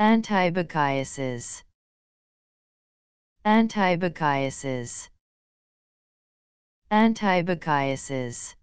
Antibacchiasis Antibacchiasis Antibacchiasis